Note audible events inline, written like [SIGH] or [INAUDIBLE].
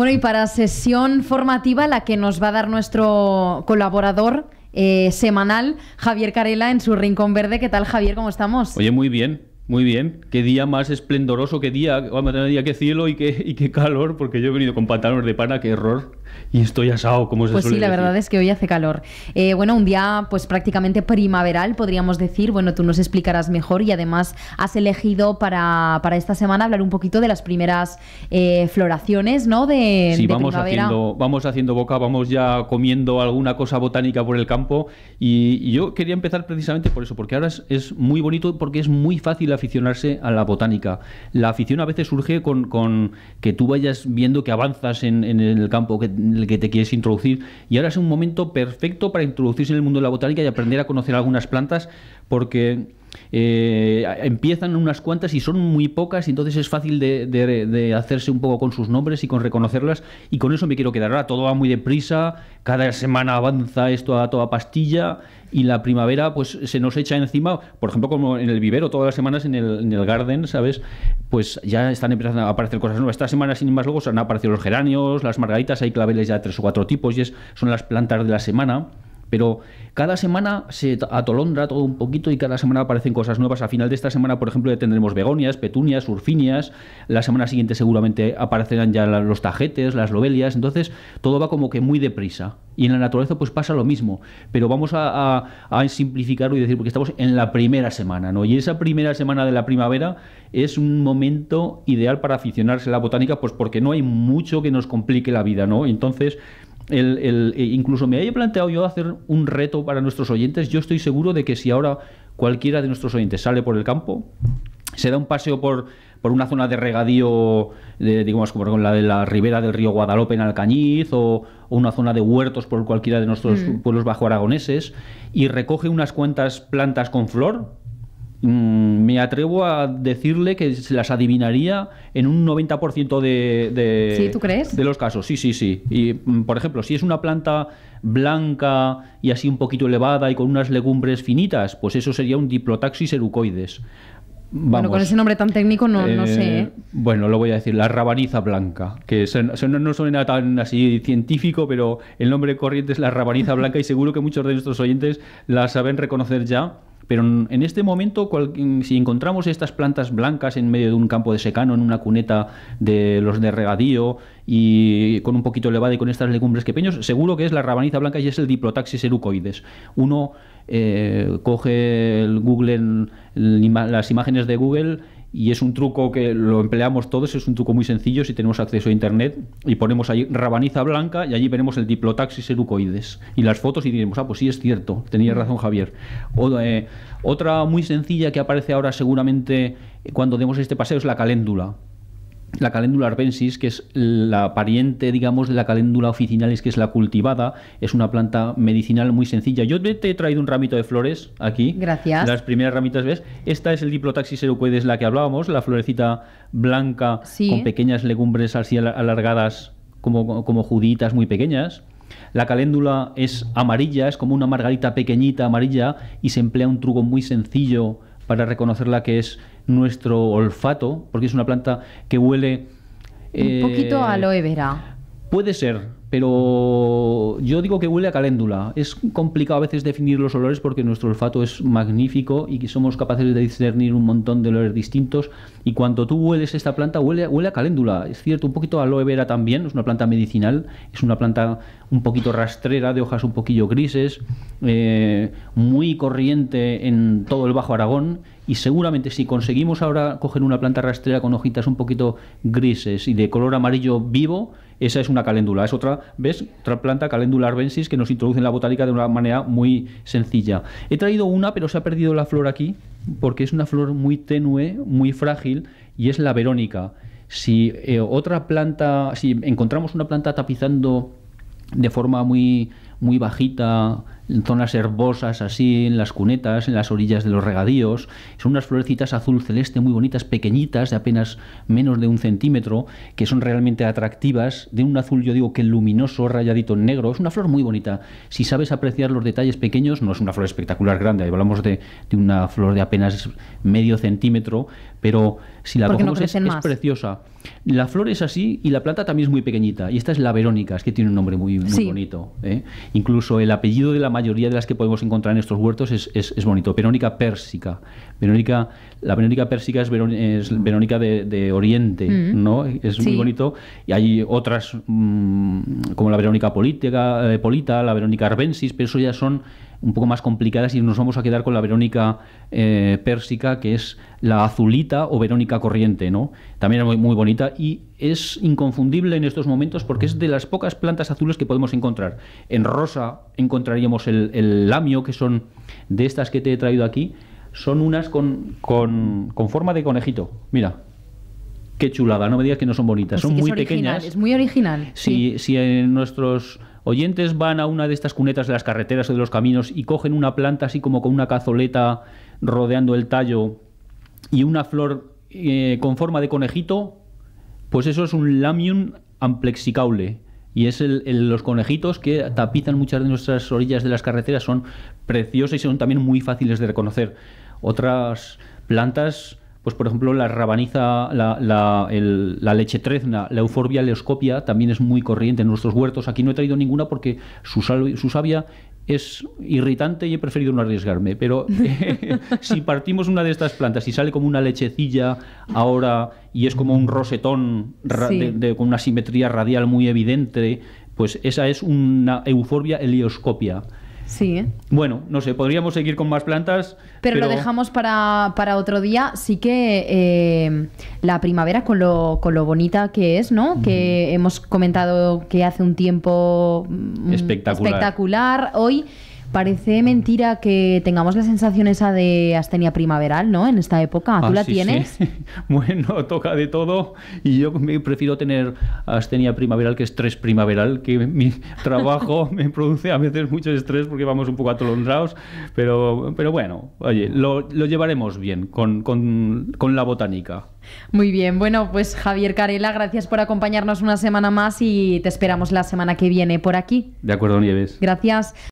Bueno, y para sesión formativa, la que nos va a dar nuestro colaborador eh, semanal, Javier Carela, en su Rincón Verde. ¿Qué tal, Javier? ¿Cómo estamos? Oye, muy bien. Muy bien, qué día más esplendoroso, qué día, a qué cielo y qué, y qué calor, porque yo he venido con pantalones de pana, qué error y estoy asado, como se pues sí, la verdad es que hoy hace calor. Eh, bueno, un día pues prácticamente primaveral, podríamos decir. Bueno, tú nos explicarás mejor y además has elegido para, esta semana hablar un poquito de las primeras eh, floraciones, ¿no? De, sí, vamos, primavera. Haciendo, vamos haciendo boca, vamos ya comiendo alguna cosa botánica por el campo y, yo quería empezar precisamente por eso, porque ahora es, muy bonito, porque es muy fácil aficionarse a la botánica. La afición a veces surge con, que tú vayas viendo que avanzas en, el campo, que en el que te quieres introducir. Y ahora es un momento perfecto para introducirse en el mundo de la botánica y aprender a conocer algunas plantas, porque eh, empiezan unas cuantas y son muy pocas, y entonces es fácil de, hacerse un poco con sus nombres y con reconocerlas, y con eso me quiero quedar. Ahora todo va muy deprisa, cada semana avanza esto a toda pastilla, y la primavera pues se nos echa encima, por ejemplo, como en el vivero, todas las semanas en el, garden, ¿sabes? Pues ya están empezando a aparecer cosas nuevas. Esta semana, sin más luego, han aparecido los geranios, las margaritas, hay claveles ya de tres o cuatro tipos, y es, son las plantas de la semana. Pero cada semana se atolondra todo un poquito y cada semana aparecen cosas nuevas. A final de esta semana, por ejemplo, ya tendremos begonias, petunias, urfinias. La semana siguiente seguramente aparecerán ya los tajetes, las lobelias. Entonces, todo va como que muy deprisa. Y en la naturaleza pues pasa lo mismo. Pero vamos a, a simplificarlo y decir, porque estamos en la primera semana, ¿no? Y esa primera semana de la primavera es un momento ideal para aficionarse a la botánica, pues porque no hay mucho que nos complique la vida, ¿no? Entonces e incluso me haya planteado yo hacer un reto para nuestros oyentes, yo estoy seguro de que si ahora cualquiera de nuestros oyentes sale por el campo, se da un paseo por, una zona de regadío, de, digamos, como la de la ribera del río Guadalope en Alcañiz, o, una zona de huertos por cualquiera de nuestros mm. pueblos bajo aragoneses, y recoge unas cuantas plantas con flor, Mm, me atrevo a decirle que se las adivinaría en un 90% de, de los casos. Sí, sí, sí. Y, mm, por ejemplo, si es una planta blanca y así un poquito elevada y con unas legumbres finitas, pues eso sería un diplotaxis erucoides. bueno, con ese nombre tan técnico no, sé. Eh, ¿eh? Bueno, lo voy a decir, la rabaniza blanca, que no no suena tan así científico, pero el nombre corriente es la rabaniza blanca y seguro que muchos de nuestros oyentes la saben reconocer ya pero en este momento, si encontramos estas plantas blancas en medio de un campo de secano, en una cuneta de los de regadío y con un poquito elevado y con estas legumbres que peños, seguro que es la rabaniza blanca y es el Diplotaxis erucoides. Uno eh, coge el Google, las imágenes de Google y es un truco que lo empleamos todos, es un truco muy sencillo si tenemos acceso a internet y ponemos ahí rabaniza blanca y allí veremos el diplotaxis erucoides y las fotos y diremos, ah, pues sí es cierto, tenía razón Javier. Eh, otra muy sencilla que aparece ahora seguramente cuando demos este paseo es la caléndula la caléndula arbensis, que es la pariente, digamos, de la caléndula Oficinalis, que es la cultivada. Es una planta medicinal muy sencilla. Yo te he traído un ramito de flores aquí. Gracias. Las primeras ramitas, ¿ves? Esta es el Diplotaxis erucoides, la que hablábamos, la florecita blanca con pequeñas legumbres así alargadas, como, como juditas muy pequeñas. La caléndula es amarilla, es como una margarita pequeñita amarilla y se emplea un truco muy sencillo para reconocerla que es nuestro olfato, porque es una planta que huele... un poquito a eh, aloe vera. Puede ser, pero yo digo que huele a caléndula. Es complicado a veces definir los olores porque nuestro olfato es magnífico y somos capaces de discernir un montón de olores distintos. Y cuando tú hueles esta planta, huele, huele a caléndula. Es cierto, un poquito aloe vera también, es una planta medicinal, es una planta un poquito rastrera, de hojas un poquillo grises, eh, muy corriente en todo el Bajo Aragón y seguramente si conseguimos ahora coger una planta rastrera con hojitas un poquito grises y de color amarillo vivo, esa es una caléndula, es otra, ¿ves? Otra planta, caléndula arbensis, que nos introduce en la botánica de una manera muy sencilla. He traído una, pero se ha perdido la flor aquí, porque es una flor muy tenue, muy frágil, y es la verónica. Si eh, otra planta, si encontramos una planta tapizando de forma muy, muy bajita, zonas herbosas así, en las cunetas, en las orillas de los regadíos. Son unas florecitas azul celeste muy bonitas, pequeñitas, de apenas menos de un centímetro, que son realmente atractivas, de un azul yo digo que luminoso, rayadito en negro. Es una flor muy bonita. Si sabes apreciar los detalles pequeños, no es una flor espectacular grande, hablamos de, una flor de apenas medio centímetro, pero si la cogemos es, preciosa. La flor es así y la planta también es muy pequeñita. Y esta es la Verónica, es que tiene un nombre muy, bonito. ¿eh? Incluso el apellido de la mayoría de las que podemos encontrar en estos huertos es, bonito. Verónica pérsica. Verónica, la Verónica pérsica es, es Verónica de, Oriente, mm. ¿no? Es muy bonito. Y hay otras mm, como la Verónica eh, polita, la Verónica arbensis, pero eso ya son un poco más complicadas y nos vamos a quedar con la Verónica eh, Pérsica, que es la azulita o Verónica corriente, ¿no? También es muy, muy bonita y es inconfundible en estos momentos porque es de las pocas plantas azules que podemos encontrar. En rosa encontraríamos el, lamio, que son de estas que te he traído aquí, son unas con, con, con forma de conejito. Mira, Qué chulada, no me digas que no son bonitas, pues son muy pequeñas. Es muy original. sí. si en nuestros oyentes van a una de estas cunetas de las carreteras o de los caminos y cogen una planta así como con una cazoleta rodeando el tallo y una flor eh, con forma de conejito, pues eso es un lamium amplexicaule Y es los conejitos que tapizan muchas de nuestras orillas de las carreteras, son preciosos y son también muy fáciles de reconocer. Otras plantas pues por ejemplo la rabaniza, la, la, la leche la euforbia leoscopia también es muy corriente en nuestros huertos. Aquí no he traído ninguna porque su, su savia es irritante y he preferido no arriesgarme. Pero [LAUGHS] [LAUGHS] si partimos una de estas plantas y sale como una lechecilla ahora y es como un rosetón con una simetría radial muy evidente, pues esa es una euforbia helioscopia. Sí. ¿eh? Bueno, no sé, podríamos seguir con más plantas. Pero, lo dejamos para, otro día. Sí que eh, la primavera, con lo, bonita que es, ¿no? Que hemos comentado que hace un tiempo mm, espectacular. espectacular. Hoy Parece mentira que tengamos la sensación esa de astenia primaveral, ¿no? En esta época. ¿Tú ah, la tienes? [LAUGHS] Bueno, toca de todo. Y yo prefiero tener astenia primaveral que estrés primaveral, que mi [LAUGHS] trabajo me produce a veces mucho estrés porque vamos un poco atolondrados. Pero, pero bueno, oye, lo, llevaremos bien con, con la botánica. Muy bien, bueno, pues Javier Carela, gracias por acompañarnos una semana más y te esperamos la semana que viene por aquí. De acuerdo, Nieves. Gracias.